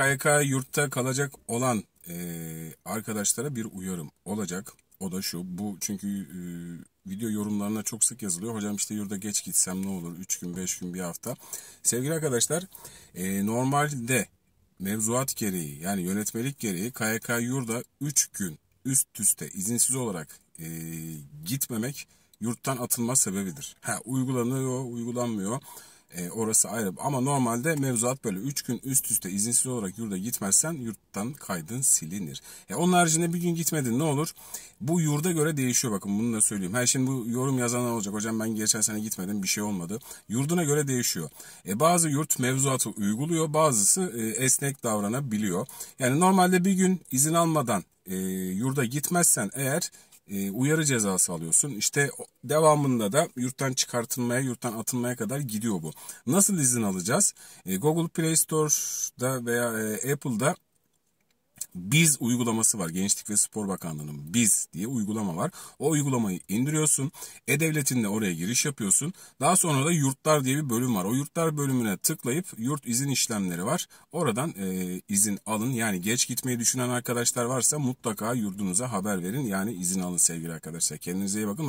KYK yurtta kalacak olan e, arkadaşlara bir uyarım olacak. O da şu. Bu çünkü e, video yorumlarına çok sık yazılıyor. Hocam işte yurda geç gitsem ne olur? 3 gün, 5 gün, bir hafta. Sevgili arkadaşlar e, normalde mevzuat gereği yani yönetmelik gereği KYK yurda 3 gün üst üste izinsiz olarak e, gitmemek yurttan atılma sebebidir. Ha, uygulanıyor, uygulanmıyor. E, orası ayrı ama normalde mevzuat böyle 3 gün üst üste izinsiz olarak yurda gitmezsen yurttan kaydın silinir. E, onun haricinde bir gün gitmedin ne olur? Bu yurda göre değişiyor bakın bunu da söyleyeyim. Her şimdi bu yorum yazanlar olacak hocam ben geçen sene gitmedim bir şey olmadı. Yurduna göre değişiyor. E, bazı yurt mevzuatı uyguluyor bazısı e, esnek davranabiliyor. Yani normalde bir gün izin almadan e, yurda gitmezsen eğer e, uyarı cezası alıyorsun. İşte devamında da yurttan çıkartılmaya, yurttan atılmaya kadar gidiyor bu. Nasıl izin alacağız? E, Google Play Store'da veya e, Apple'da biz uygulaması var. Gençlik ve Spor Bakanlığı'nın Biz diye uygulama var. O uygulamayı indiriyorsun. E-Devleti'nde oraya giriş yapıyorsun. Daha sonra da yurtlar diye bir bölüm var. O yurtlar bölümüne tıklayıp yurt izin işlemleri var. Oradan e, izin alın. Yani geç gitmeyi düşünen arkadaşlar varsa mutlaka yurdunuza haber verin. Yani izin alın sevgili arkadaşlar. Kendinize iyi bakın.